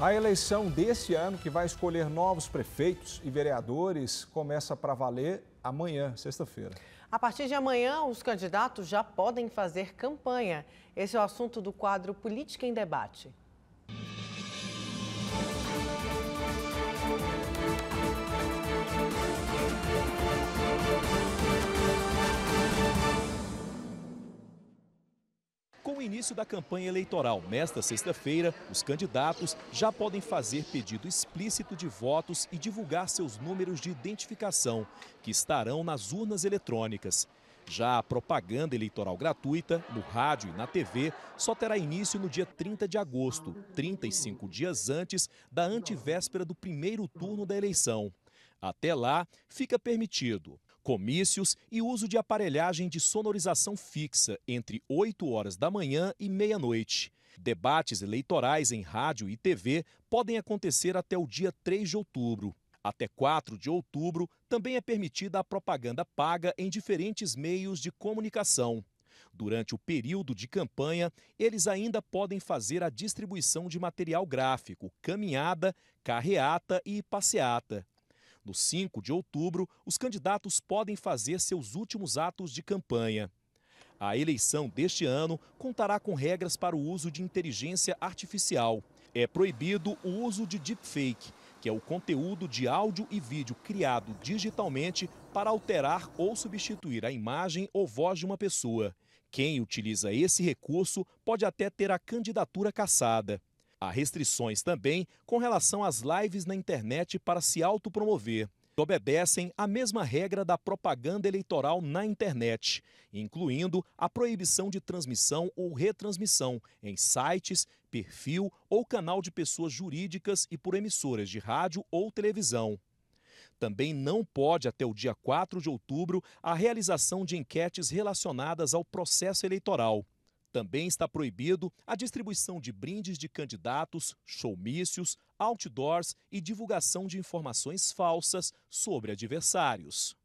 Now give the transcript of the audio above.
A eleição desse ano, que vai escolher novos prefeitos e vereadores, começa para valer amanhã, sexta-feira. A partir de amanhã, os candidatos já podem fazer campanha. Esse é o assunto do quadro Política em Debate. o início da campanha eleitoral, nesta sexta-feira, os candidatos já podem fazer pedido explícito de votos e divulgar seus números de identificação, que estarão nas urnas eletrônicas. Já a propaganda eleitoral gratuita, no rádio e na TV, só terá início no dia 30 de agosto, 35 dias antes da antivéspera do primeiro turno da eleição. Até lá, fica permitido comícios e uso de aparelhagem de sonorização fixa entre 8 horas da manhã e meia-noite. Debates eleitorais em rádio e TV podem acontecer até o dia 3 de outubro. Até 4 de outubro também é permitida a propaganda paga em diferentes meios de comunicação. Durante o período de campanha, eles ainda podem fazer a distribuição de material gráfico, caminhada, carreata e passeata. No 5 de outubro, os candidatos podem fazer seus últimos atos de campanha. A eleição deste ano contará com regras para o uso de inteligência artificial. É proibido o uso de deepfake, que é o conteúdo de áudio e vídeo criado digitalmente para alterar ou substituir a imagem ou voz de uma pessoa. Quem utiliza esse recurso pode até ter a candidatura cassada. Há restrições também com relação às lives na internet para se autopromover. Obedecem a mesma regra da propaganda eleitoral na internet, incluindo a proibição de transmissão ou retransmissão em sites, perfil ou canal de pessoas jurídicas e por emissoras de rádio ou televisão. Também não pode, até o dia 4 de outubro, a realização de enquetes relacionadas ao processo eleitoral. Também está proibido a distribuição de brindes de candidatos, showmícios, outdoors e divulgação de informações falsas sobre adversários.